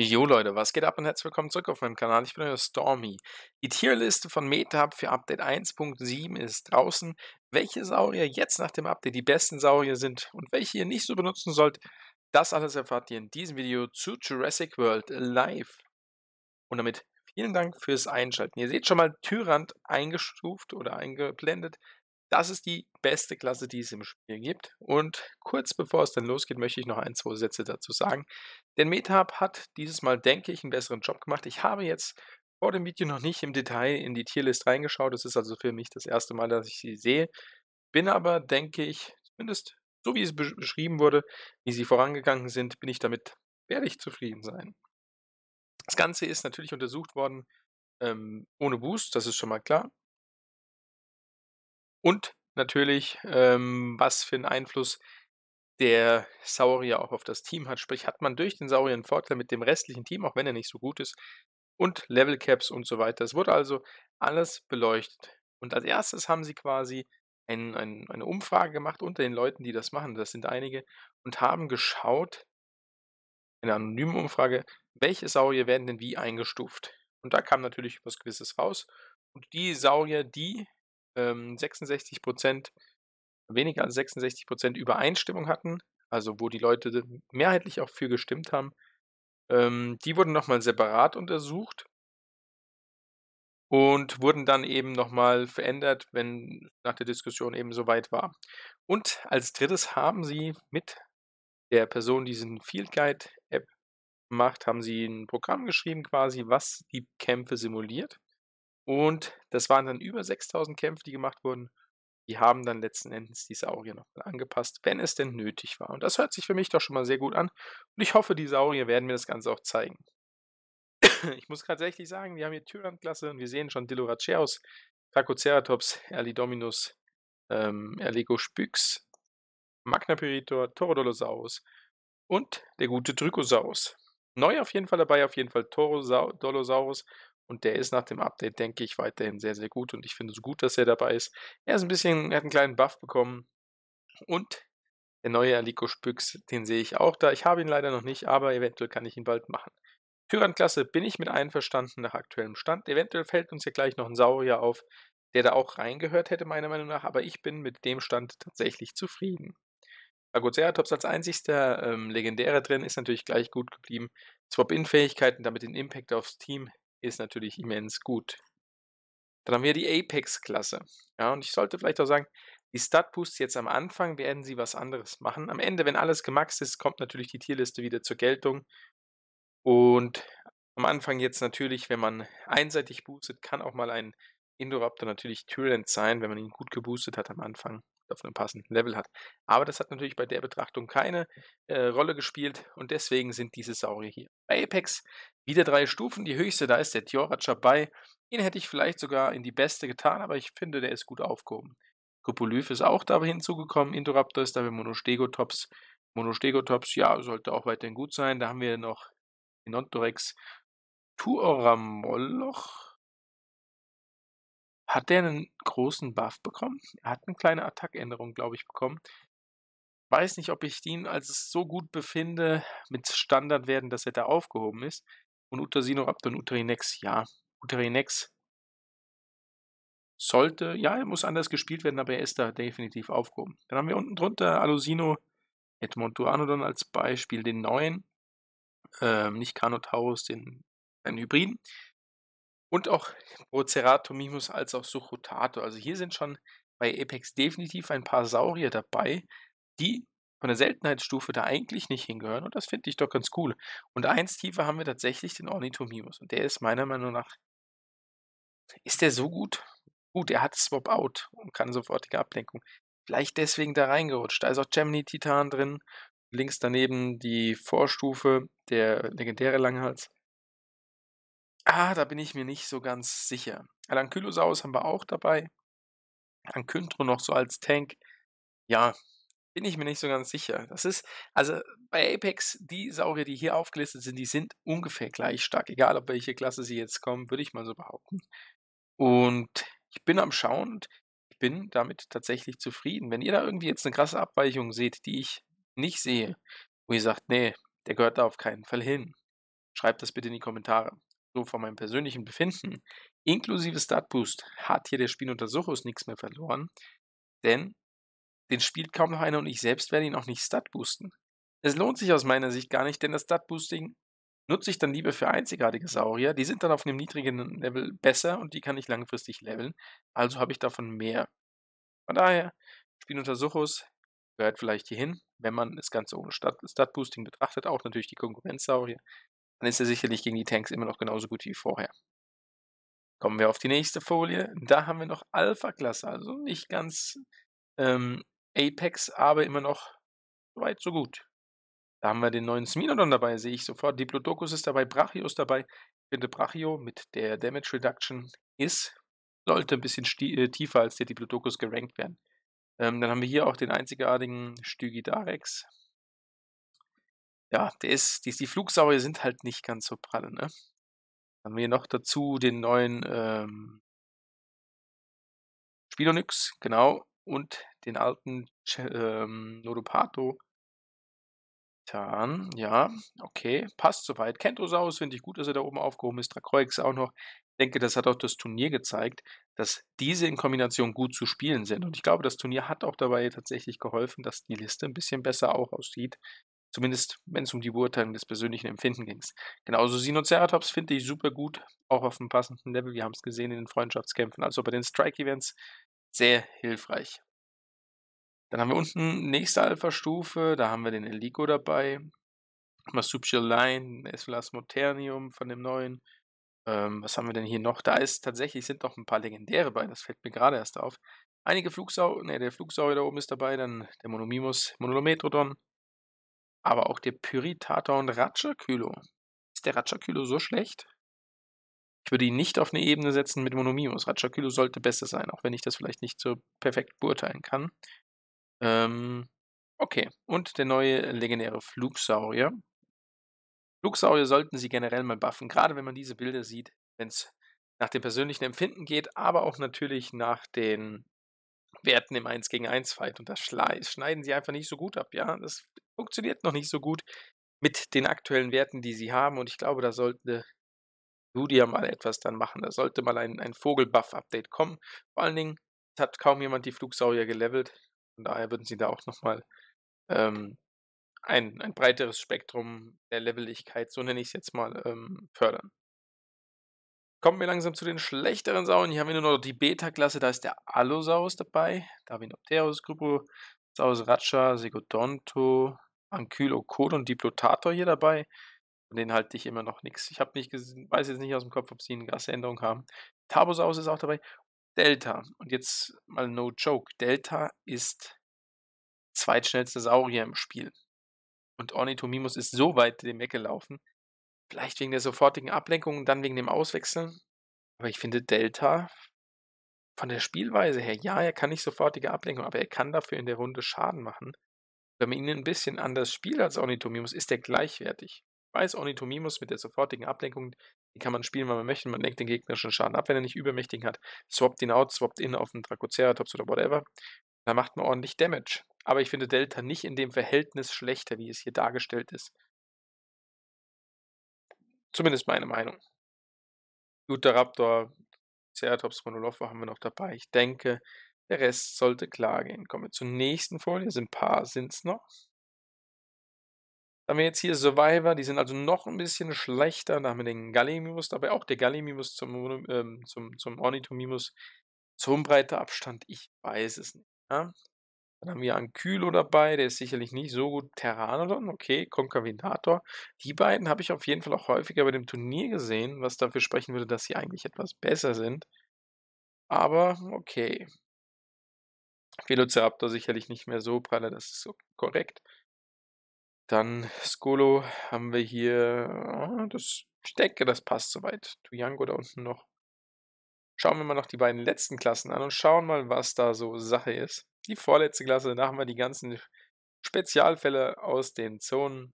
Jo Leute, was geht ab und herzlich willkommen zurück auf meinem Kanal. Ich bin euer Stormy. Die Tierliste von MetaHub für Update 1.7 ist draußen. Welche Saurier jetzt nach dem Update die besten Saurier sind und welche ihr nicht so benutzen sollt, das alles erfahrt ihr in diesem Video zu Jurassic World Live. Und damit vielen Dank fürs Einschalten. Ihr seht schon mal Tyrant eingestuft oder eingeblendet. Das ist die beste Klasse, die es im Spiel gibt. Und kurz bevor es dann losgeht, möchte ich noch ein, zwei Sätze dazu sagen. Denn MetaHub hat dieses Mal, denke ich, einen besseren Job gemacht. Ich habe jetzt vor dem Video noch nicht im Detail in die Tierlist reingeschaut. Das ist also für mich das erste Mal, dass ich sie sehe. Bin aber, denke ich, zumindest so wie es beschrieben wurde, wie sie vorangegangen sind, bin ich damit werde zufrieden sein. Das Ganze ist natürlich untersucht worden ähm, ohne Boost, das ist schon mal klar. Und natürlich, ähm, was für einen Einfluss der Saurier auch auf das Team hat. Sprich, hat man durch den Saurier einen Vorteil mit dem restlichen Team, auch wenn er nicht so gut ist. Und Level Caps und so weiter. Es wurde also alles beleuchtet. Und als erstes haben sie quasi ein, ein, eine Umfrage gemacht unter den Leuten, die das machen. Das sind einige. Und haben geschaut, eine anonyme Umfrage, welche Saurier werden denn wie eingestuft. Und da kam natürlich was Gewisses raus. Und die Saurier, die 66 ähm, Prozent, weniger als 66 Prozent Übereinstimmung hatten, also wo die Leute mehrheitlich auch für gestimmt haben. Ähm, die wurden nochmal separat untersucht und wurden dann eben nochmal verändert, wenn nach der Diskussion eben soweit war. Und als drittes haben sie mit der Person, die diesen Field Guide App macht, haben sie ein Programm geschrieben quasi, was die Kämpfe simuliert. Und das waren dann über 6000 Kämpfe, die gemacht wurden. Die haben dann letzten Endes die Saurier nochmal angepasst, wenn es denn nötig war. Und das hört sich für mich doch schon mal sehr gut an. Und ich hoffe, die Saurier werden mir das Ganze auch zeigen. ich muss tatsächlich sagen, wir haben hier Tyrant-Klasse und wir sehen schon Diloraceus, Tracoceratops, Erlidominus, ähm, Erlego Spyx, Magnapyritor, Torodolosaurus und der gute Drycosaurus. Neu auf jeden Fall dabei, auf jeden Fall Torodolosaurus und der ist nach dem Update, denke ich, weiterhin sehr, sehr gut. Und ich finde es gut, dass er dabei ist. Er ist ein bisschen, er hat einen kleinen Buff bekommen. Und der neue Aliko Spüx, den sehe ich auch da. Ich habe ihn leider noch nicht, aber eventuell kann ich ihn bald machen. Tyrann-Klasse bin ich mit einverstanden nach aktuellem Stand. Eventuell fällt uns ja gleich noch ein Saurier auf, der da auch reingehört hätte, meiner Meinung nach. Aber ich bin mit dem Stand tatsächlich zufrieden. Triceratops als einzigster ähm, Legendäre drin ist natürlich gleich gut geblieben. Swap-In-Fähigkeiten, damit den Impact aufs Team ist natürlich immens gut. Dann haben wir die Apex-Klasse. Ja, und ich sollte vielleicht auch sagen, die Stat-Boosts jetzt am Anfang werden sie was anderes machen. Am Ende, wenn alles gemaxt ist, kommt natürlich die Tierliste wieder zur Geltung. Und am Anfang jetzt natürlich, wenn man einseitig boostet, kann auch mal ein Indoraptor natürlich Tyrant sein, wenn man ihn gut geboostet hat am Anfang auf einem passenden Level hat. Aber das hat natürlich bei der Betrachtung keine äh, Rolle gespielt und deswegen sind diese Saurier hier. Bei Apex wieder drei Stufen, die höchste, da ist der Tjoracher bei. Ihn hätte ich vielleicht sogar in die beste getan, aber ich finde, der ist gut aufgehoben. Kopolyph ist auch da hinzugekommen, Indoraptor ist da mit Monostegotops. Monostegotops, ja, sollte auch weiterhin gut sein. Da haben wir noch Inontorex Tuoramoloch, hat der einen großen Buff bekommen? Er hat eine kleine Attackänderung, glaube ich, bekommen. Weiß nicht, ob ich ihn als so gut befinde, mit Standard dass er da aufgehoben ist. Und Utasinopaptor und Uterinex, ja. Uterinex sollte, ja, er muss anders gespielt werden, aber er ist da definitiv aufgehoben. Dann haben wir unten drunter Alusino Edmond Duanodon als Beispiel, den neuen, ähm, nicht Canotaurus, den einen Hybriden. Und auch Proceratomimus als auch Suchotato. Also hier sind schon bei Apex definitiv ein paar Saurier dabei, die von der Seltenheitsstufe da eigentlich nicht hingehören. Und das finde ich doch ganz cool. Und eins tiefer haben wir tatsächlich den Ornithomimus. Und der ist meiner Meinung nach. Ist der so gut? Gut, er hat Swap Out und kann sofortige Ablenkung. Vielleicht deswegen da reingerutscht. Da ist auch Gemini Titan drin. Links daneben die Vorstufe, der legendäre Langhals. Ah, da bin ich mir nicht so ganz sicher. Alankylosaurus haben wir auch dabei. Ankyndro noch so als Tank. Ja, bin ich mir nicht so ganz sicher. Das ist, also bei Apex, die Saurier, die hier aufgelistet sind, die sind ungefähr gleich stark. Egal, ob welche Klasse sie jetzt kommen, würde ich mal so behaupten. Und ich bin am Schauen und ich bin damit tatsächlich zufrieden. Wenn ihr da irgendwie jetzt eine krasse Abweichung seht, die ich nicht sehe, wo ihr sagt, nee, der gehört da auf keinen Fall hin, schreibt das bitte in die Kommentare so von meinem persönlichen Befinden, inklusive Startboost, hat hier der Spinuntersuchus nichts mehr verloren, denn den spielt kaum noch einer und ich selbst werde ihn auch nicht Startboosten. Es lohnt sich aus meiner Sicht gar nicht, denn das Startboosting nutze ich dann lieber für einzigartige Saurier. Die sind dann auf einem niedrigen Level besser und die kann ich langfristig leveln. Also habe ich davon mehr. Von daher, Spinuntersuchus gehört vielleicht hierhin, wenn man das Ganze ohne Stat Statboosting betrachtet, auch natürlich die Konkurrenzsaurier dann ist er sicherlich gegen die Tanks immer noch genauso gut wie vorher. Kommen wir auf die nächste Folie. Da haben wir noch Alpha-Klasse, also nicht ganz ähm, Apex, aber immer noch so weit so gut. Da haben wir den neuen Sminodon dabei, sehe ich sofort. Diplodocus ist dabei, Brachio ist dabei. Ich finde Brachio mit der Damage Reduction ist, sollte ein bisschen äh, tiefer als der Diplodocus gerankt werden. Ähm, dann haben wir hier auch den einzigartigen Stygidarex, ja, der ist, die, die Flugsaurier sind halt nicht ganz so pralle, ne? Haben wir noch dazu den neuen ähm, Spilonix, genau, und den alten Ch ähm, Nodopato. Tan, ja, okay, passt soweit. Kentosaurus finde ich gut, dass er da oben aufgehoben ist. Dracoix auch noch. Ich denke, das hat auch das Turnier gezeigt, dass diese in Kombination gut zu spielen sind. Und ich glaube, das Turnier hat auch dabei tatsächlich geholfen, dass die Liste ein bisschen besser auch aussieht. Zumindest, wenn es um die Beurteilung des persönlichen Empfinden ging. Genauso Sinoceratops finde ich super gut, auch auf einem passenden Level. Wir haben es gesehen in den Freundschaftskämpfen, also bei den Strike-Events. Sehr hilfreich. Dann haben wir unten nächste Alpha-Stufe, da haben wir den Eligo dabei. Marsupial Line, Esvelas Moternium von dem neuen. Ähm, was haben wir denn hier noch? Da ist tatsächlich sind noch ein paar legendäre bei, das fällt mir gerade erst auf. Einige Flugsau, ne, der Flugsaurier da oben ist dabei, dann der Monomimus Monolometrodon, aber auch der Pyritator und Ratschakülo. Ist der Ratschakülo so schlecht? Ich würde ihn nicht auf eine Ebene setzen mit Monomimus. Ratschakülo sollte besser sein, auch wenn ich das vielleicht nicht so perfekt beurteilen kann. Ähm, okay, und der neue legendäre Flugsaurier. Flugsaurier sollten Sie generell mal buffen, gerade wenn man diese Bilder sieht, wenn es nach dem persönlichen Empfinden geht, aber auch natürlich nach den werten im 1 gegen 1 Fight und das schneiden sie einfach nicht so gut ab, ja. Das funktioniert noch nicht so gut mit den aktuellen Werten, die sie haben und ich glaube, da sollte du dir mal etwas dann machen. Da sollte mal ein, ein vogel update kommen. Vor allen Dingen hat kaum jemand die Flugsaurier gelevelt, von daher würden sie da auch nochmal ähm, ein, ein breiteres Spektrum der Leveligkeit, so nenne ich es jetzt mal, ähm, fördern. Kommen wir langsam zu den schlechteren Sauen. Hier haben wir nur noch die Beta-Klasse. Da ist der Allosaurus dabei. Darwinopterus, Saurus Ratscha, Segodonto, Ankylocodon, Diplotator hier dabei. Von denen halte ich immer noch nichts. Ich habe nicht weiß jetzt nicht aus dem Kopf, ob sie eine krasse haben. Tabosaurus ist auch dabei. Delta. Und jetzt mal no joke. Delta ist zweitschnellste Saurier im Spiel. Und Ornithomimus ist so weit dem weggelaufen, Vielleicht wegen der sofortigen Ablenkung und dann wegen dem Auswechseln. Aber ich finde Delta von der Spielweise her, ja, er kann nicht sofortige Ablenkung, aber er kann dafür in der Runde Schaden machen. Wenn man ihn ein bisschen anders spielt als Ornithomimus, ist er gleichwertig. Ich weiß, Ornithomimus mit der sofortigen Ablenkung, die kann man spielen, wenn man möchte. Man lenkt den gegnerischen Schaden ab, wenn er nicht übermächtigen hat. Swappt ihn out, swappt in auf den Dracoceratops oder whatever. Da macht man ordentlich Damage. Aber ich finde Delta nicht in dem Verhältnis schlechter, wie es hier dargestellt ist. Zumindest meine Meinung. Luther Raptor, Ceratops, Monolofo haben wir noch dabei. Ich denke, der Rest sollte klar gehen. Kommen wir zur nächsten Folie. Sind ein paar, sind es noch. Da haben wir jetzt hier Survivor, die sind also noch ein bisschen schlechter. Da haben wir den Gallimimus dabei, auch der Gallimimus zum, ähm, zum, zum Ornithomimus. Zum breiter Abstand, ich weiß es nicht. Ja? Dann haben wir Ankylo dabei, der ist sicherlich nicht so gut. Terranodon, okay, Konkavinator. Die beiden habe ich auf jeden Fall auch häufiger bei dem Turnier gesehen, was dafür sprechen würde, dass sie eigentlich etwas besser sind. Aber okay. Velociraptor sicherlich nicht mehr so pralle, das ist so korrekt. Dann Skolo haben wir hier. Ah, das, ich denke, das passt soweit. Tuyango da unten noch. Schauen wir mal noch die beiden letzten Klassen an und schauen mal, was da so Sache ist die vorletzte Klasse, da haben wir die ganzen Spezialfälle aus den Zonen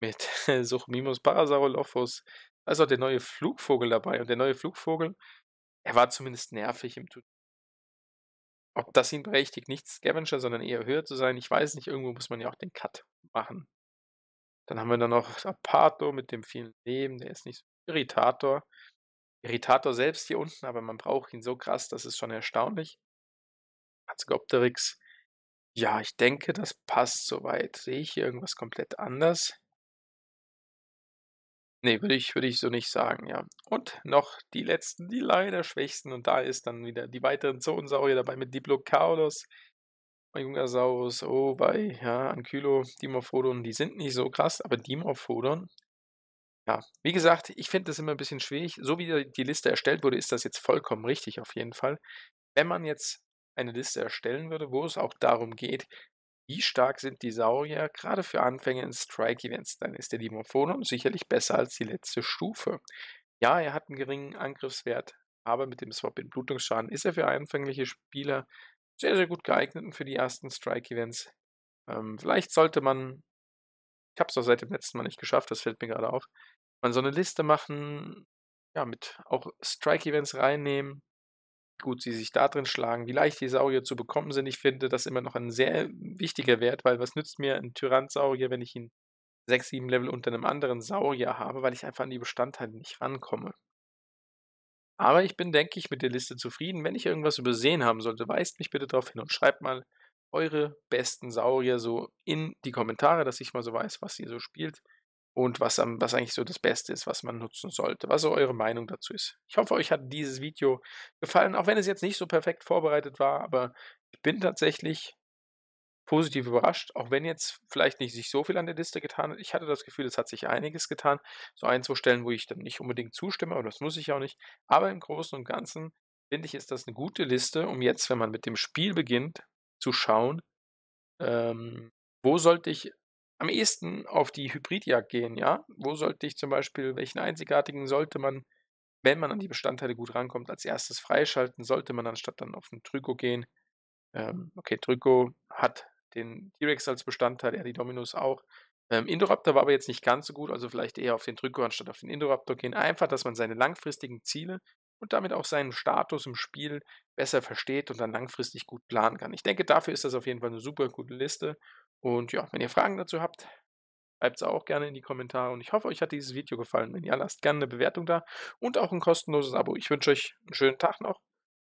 mit Suchmimus Parasaurolophus. Da ist auch der neue Flugvogel dabei. Und der neue Flugvogel, er war zumindest nervig im Tutorial. Ob das ihn berechtigt, nicht Scavenger, sondern eher höher zu sein, ich weiß nicht. Irgendwo muss man ja auch den Cut machen. Dann haben wir dann noch Apato mit dem vielen Leben, der ist nicht so Irritator. Irritator selbst hier unten, aber man braucht ihn so krass, das ist schon erstaunlich. Azgopteryx. Ja, ich denke, das passt soweit. Sehe ich hier irgendwas komplett anders? Nee, würde ich, würde ich so nicht sagen, ja. Und noch die letzten, die leider schwächsten. Und da ist dann wieder die weiteren Zoonosaurier dabei mit Diplocaulus, Jungasaurus, oh, bei, ja, Ankylo, Dimorphodon. Die sind nicht so krass, aber Dimorphodon ja, wie gesagt, ich finde das immer ein bisschen schwierig. So wie die Liste erstellt wurde, ist das jetzt vollkommen richtig auf jeden Fall. Wenn man jetzt eine Liste erstellen würde, wo es auch darum geht, wie stark sind die Saurier gerade für Anfänger in Strike-Events, dann ist der Dimophonum sicherlich besser als die letzte Stufe. Ja, er hat einen geringen Angriffswert, aber mit dem Swap in Blutungsschaden ist er für anfängliche Spieler sehr, sehr gut geeignet und für die ersten Strike-Events. Ähm, vielleicht sollte man, ich habe es auch seit dem letzten Mal nicht geschafft, das fällt mir gerade auf, man so eine Liste machen, ja, mit auch Strike-Events reinnehmen, gut sie sich da drin schlagen, wie leicht die Saurier zu bekommen sind. Ich finde das immer noch ein sehr wichtiger Wert, weil was nützt mir ein Tyrannosaurier, wenn ich ihn 6, 7 Level unter einem anderen Saurier habe, weil ich einfach an die Bestandteile nicht rankomme. Aber ich bin, denke ich, mit der Liste zufrieden. Wenn ich irgendwas übersehen haben sollte, weist mich bitte darauf hin und schreibt mal eure besten Saurier so in die Kommentare, dass ich mal so weiß, was ihr so spielt und was, was eigentlich so das Beste ist, was man nutzen sollte, was so eure Meinung dazu ist. Ich hoffe, euch hat dieses Video gefallen, auch wenn es jetzt nicht so perfekt vorbereitet war, aber ich bin tatsächlich positiv überrascht, auch wenn jetzt vielleicht nicht sich so viel an der Liste getan hat. Ich hatte das Gefühl, es hat sich einiges getan. So ein, zwei Stellen, wo ich dann nicht unbedingt zustimme, aber das muss ich auch nicht. Aber im Großen und Ganzen finde ich, ist das eine gute Liste, um jetzt, wenn man mit dem Spiel beginnt, zu schauen, ähm, wo sollte ich am ehesten auf die Hybridjagd gehen, ja? Wo sollte ich zum Beispiel, welchen einzigartigen sollte man, wenn man an die Bestandteile gut rankommt, als erstes freischalten? Sollte man anstatt dann auf den Tryko gehen? Ähm, okay, Tryko hat den T-Rex als Bestandteil, er die Dominus auch. Ähm, Indoraptor war aber jetzt nicht ganz so gut, also vielleicht eher auf den Tryko anstatt auf den Indoraptor gehen. Einfach, dass man seine langfristigen Ziele und damit auch seinen Status im Spiel besser versteht und dann langfristig gut planen kann. Ich denke, dafür ist das auf jeden Fall eine super gute Liste und ja, wenn ihr Fragen dazu habt, schreibt es auch gerne in die Kommentare. Und ich hoffe, euch hat dieses Video gefallen. Wenn ja, lasst gerne eine Bewertung da und auch ein kostenloses Abo. Ich wünsche euch einen schönen Tag noch.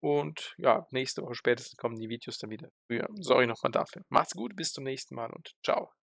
Und ja, nächste Woche spätestens kommen die Videos dann wieder. Sorry nochmal dafür. Macht's gut, bis zum nächsten Mal und ciao.